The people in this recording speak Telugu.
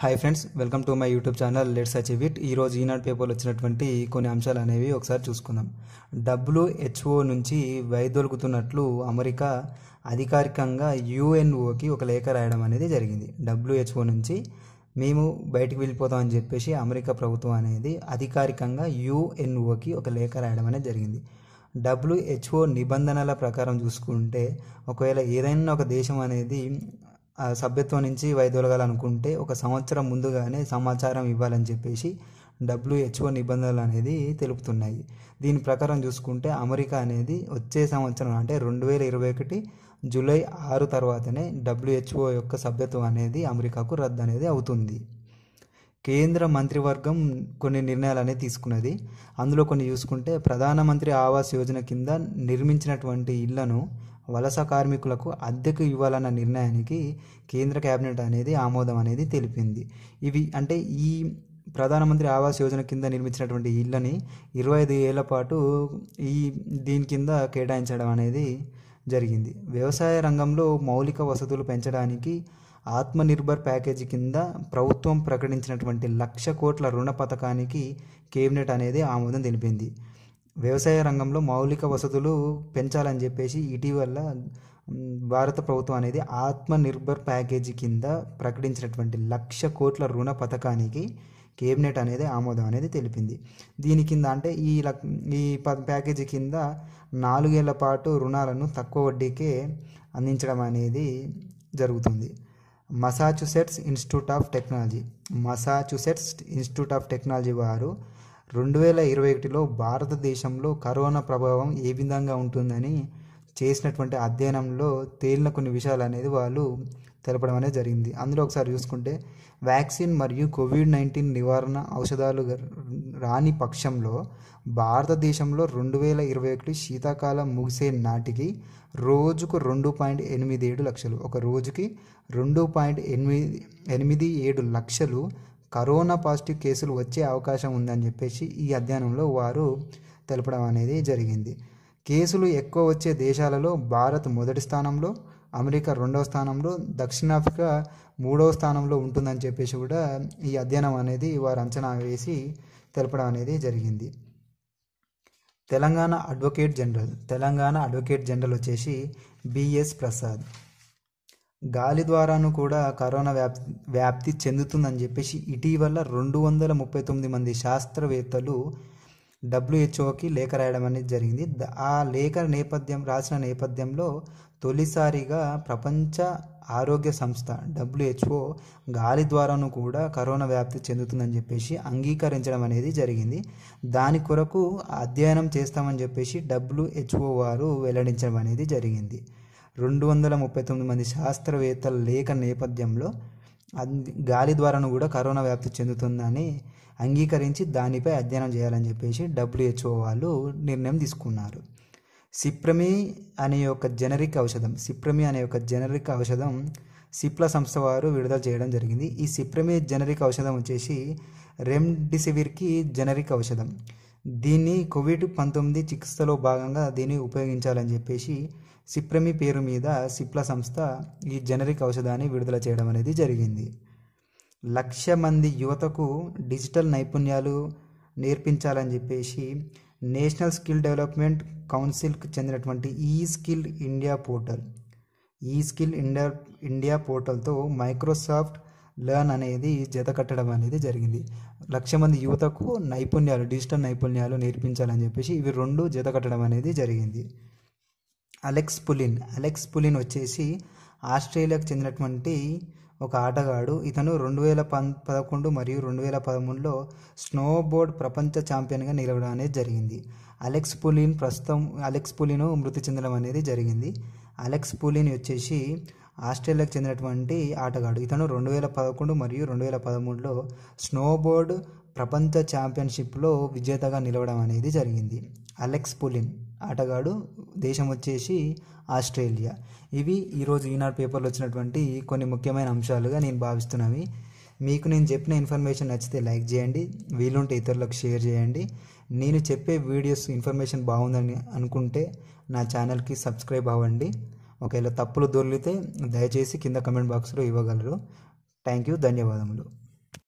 hi friends welcome to my YouTube channel let's achieve it ఈరోజు ఈనాడు పేపర్లో వచ్చినటువంటి కొన్ని అంశాలు అనేవి ఒకసారి చూసుకుందాం డబ్ల్యూహెచ్ఓ నుంచి వైదొలుగుతున్నట్లు అమెరికా అధికారికంగా యుఎన్ఓకి ఒక లేఖ రాయడం అనేది జరిగింది డబ్ల్యూహెచ్ఓ నుంచి మేము బయటికి వెళ్ళిపోతామని చెప్పేసి అమెరికా ప్రభుత్వం అనేది అధికారికంగా యుఎన్ఓకి ఒక లేఖ రాయడం అనేది జరిగింది డబ్ల్యూహెచ్ఓ నిబంధనల ప్రకారం చూసుకుంటే ఒకవేళ ఏదైనా ఒక దేశం అనేది సభ్యత్వం నుంచి వైదొలగాలనుకుంటే ఒక సంవత్సరం ముందుగానే సమాచారం ఇవ్వాలని చెప్పేసి డబ్ల్యూహెచ్ఓ నిబంధనలు అనేది తెలుపుతున్నాయి దీని ప్రకారం చూసుకుంటే అమెరికా అనేది వచ్చే సంవత్సరం అంటే రెండు వేల ఇరవై ఒకటి జూలై ఆరు తర్వాతనే డబ్ల్యూహెచ్ఓ యొక్క సభ్యత్వం అనేది అమెరికాకు రద్దు అనేది అవుతుంది కేంద్ర మంత్రివర్గం కొన్ని నిర్ణయాలు అనేది తీసుకున్నది అందులో కొన్ని చూసుకుంటే ప్రధానమంత్రి ఆవాస్ యోజన కింద నిర్మించినటువంటి ఇళ్లను వలస కార్మికులకు అద్దెకు ఇవ్వాలన్న నిర్ణయానికి కేంద్ర కేబినెట్ అనేది ఆమోదం అనేది తెలిపింది ఇవి అంటే ఈ ప్రధానమంత్రి ఆవాస్ యోజన కింద నిర్మించినటువంటి ఇళ్ళని ఇరవై ఐదు ఏళ్ల పాటు ఈ దీని కింద కేటాయించడం అనేది జరిగింది వ్యవసాయ రంగంలో మౌలిక వసతులు పెంచడానికి ఆత్మనిర్భర్ ప్యాకేజీ కింద ప్రభుత్వం ప్రకటించినటువంటి లక్ష కోట్ల రుణ పథకానికి కేబినెట్ అనేది ఆమోదం తెలిపింది వ్యవసాయ రంగంలో మౌలిక వసతులు పెంచాలని చెప్పేసి ఇటీవల భారత ప్రభుత్వం అనేది ఆత్మనిర్భర్ ప్యాకేజీ కింద ప్రకటించినటువంటి లక్ష కోట్ల రుణ పథకానికి కేబినెట్ అనేది ఆమోదం అనేది తెలిపింది దీని కింద అంటే ఈ లక్ ఈ ప్యాకేజీ కింద నాలుగేళ్ల పాటు రుణాలను తక్కువ వడ్డీకే అందించడం అనేది జరుగుతుంది Massachusetts Institute of Technology Massachusetts Institute of Technology వారు రెండు వేల ఇరవై ఒకటిలో భారతదేశంలో కరోనా ప్రభావం ఏ విధంగా ఉంటుందని చేసినటువంటి అధ్యయనంలో తేలిన కొన్ని విషయాలు అనేది వాళ్ళు తెలపడం అనేది జరిగింది అందులో ఒకసారి చూసుకుంటే వ్యాక్సిన్ మరియు కోవిడ్ నైన్టీన్ నివారణ ఔషధాలు రాని పక్షంలో భారతదేశంలో రెండు వేల ఇరవై ఒకటి శీతాకాలం ముగిసే నాటికి రోజుకు రెండు పాయింట్ ఎనిమిది ఏడు లక్షలు ఒక రోజుకి రెండు పాయింట్ ఎనిమిది ఎనిమిది ఏడు లక్షలు కరోనా పాజిటివ్ కేసులు వచ్చే అవకాశం ఉందని చెప్పేసి ఈ అధ్యయనంలో వారు తెలపడం అనేది జరిగింది కేసులు ఎక్కువ వచ్చే దేశాలలో భారత్ మొదటి స్థానంలో అమెరికా రెండవ స్థానంలో దక్షిణాఫ్రికా మూడవ స్థానంలో ఉంటుందని చెప్పేసి కూడా ఈ అధ్యయనం అనేది వారు అంచనా వేసి తెలపడం అనేది జరిగింది Telangana advocate general Telangana advocate general వచ్చేసి బిఎస్ ప్రసాద్ గాలి ద్వారాను కూడా కరోనా వ్యాప్తి వ్యాప్తి చెందుతుందని చెప్పేసి ఇటీవల రెండు వందల ముప్పై తొమ్మిది మంది శాస్త్రవేత్తలు డబ్ల్యూహెచ్ఓకి లేఖ రాయడం అనేది జరిగింది ఆ లేఖ నేపథ్యం రాసిన నేపథ్యంలో తొలిసారిగా ప్రపంచ ఆరోగ్య సంస్థ డబ్ల్యూహెచ్ఓ గాలి ద్వారాను కూడా కరోనా వ్యాప్తి చెందుతుందని చెప్పేసి అంగీకరించడం అనేది జరిగింది దాని కొరకు అధ్యయనం చేస్తామని చెప్పేసి డబ్ల్యూహెచ్ఓ వారు వెల్లడించడం అనేది జరిగింది రెండు వందల ముప్పై తొమ్మిది మంది శాస్త్రవేత్తల లేఖ నేపథ్యంలో గాలి ద్వారాను కూడా కరోనా వ్యాప్తి చెందుతుందని అంగీకరించి దానిపై అధ్యయనం చేయాలని చెప్పేసి డబ్ల్యూహెచ్ఓ వాళ్ళు నిర్ణయం తీసుకున్నారు సిప్రమీ అనే ఒక జెనరిక్ ఔషధం సిప్రమీ అనే ఒక జెనరిక్ ఔషధం సిప్ల సంస్థ వారు విడుదల చేయడం జరిగింది ఈ సిప్రమీ జనరిక్ ఔషధం వచ్చేసి రెమ్డిసివిర్కి జనరిక్ ఔషధం దీన్ని కోవిడ్ పంతొమ్మిది చికిత్సలో భాగంగా దీన్ని ఉపయోగించాలని చెప్పేసి సిప్రమి పేరు మీద సిప్ల సంస్థ ఈ జనరిక్ ఔషధాన్ని విడుదల చేయడం అనేది జరిగింది లక్ష మంది యువతకు డిజిటల్ నైపుణ్యాలు నేర్పించాలని చెప్పేసి నేషనల్ స్కిల్ డెవలప్మెంట్ కౌన్సిల్కి చెందినటువంటి ఈ స్కిల్ ఇండియా పోర్టల్ ఈ స్కిల్ ఇండియా ఇండియా పోర్టల్తో మైక్రోసాఫ్ట్ లర్న్ అనేది జత కట్టడం అనేది జరిగింది లక్ష మంది యువతకు నైపుణ్యాలు డిజిటల్ నైపుణ్యాలు నేర్పించాలని చెప్పేసి ఇవి రెండు జత కట్టడం అనేది జరిగింది అలెక్స్ పులిన్ అలెక్స్ పులిన్ వచ్చేసి ఆస్ట్రేలియాకు చెందినటువంటి ఒక ఆటగాడు ఇతను రెండు వేల పం పదకొండు మరియు రెండు వేల పదమూడులో స్నోబోర్డ్ ప్రపంచ ఛాంపియన్గా నిలవడం అనేది జరిగింది అలెక్స్ పులిన్ ప్రస్తుతం అలెక్స్ పులిన్ మృతి చెందడం అనేది జరిగింది అలెక్స్ పులిన్ వచ్చేసి ఆస్ట్రేలియాకు చెందినటువంటి ఆటగాడు ఇతను రెండు వేల పదకొండు మరియు రెండు వేల పదమూడులో స్నోబోర్డ్ ప్రపంచ ఛాంపియన్షిప్లో విజేతగా నిలవడం అనేది జరిగింది అలెక్స్ పులిన్ ఆటగాడు దేశం వచ్చేసి ఆస్ట్రేలియా ఇవి ఈరోజు ఈనాడు పేపర్లో వచ్చినటువంటి కొన్ని ముఖ్యమైన అంశాలుగా నేను భావిస్తున్నవి మీకు నేను చెప్పిన ఇన్ఫర్మేషన్ నచ్చితే లైక్ చేయండి వీలుంటే ఇతరులకు షేర్ చేయండి నేను చెప్పే వీడియోస్ ఇన్ఫర్మేషన్ బాగుందని అనుకుంటే నా ఛానల్కి సబ్స్క్రైబ్ అవ్వండి ఒకవేళ తప్పులు దొరికితే దయచేసి కింద కమెంట్ బాక్స్లో ఇవ్వగలరు థ్యాంక్ యూ ధన్యవాదములు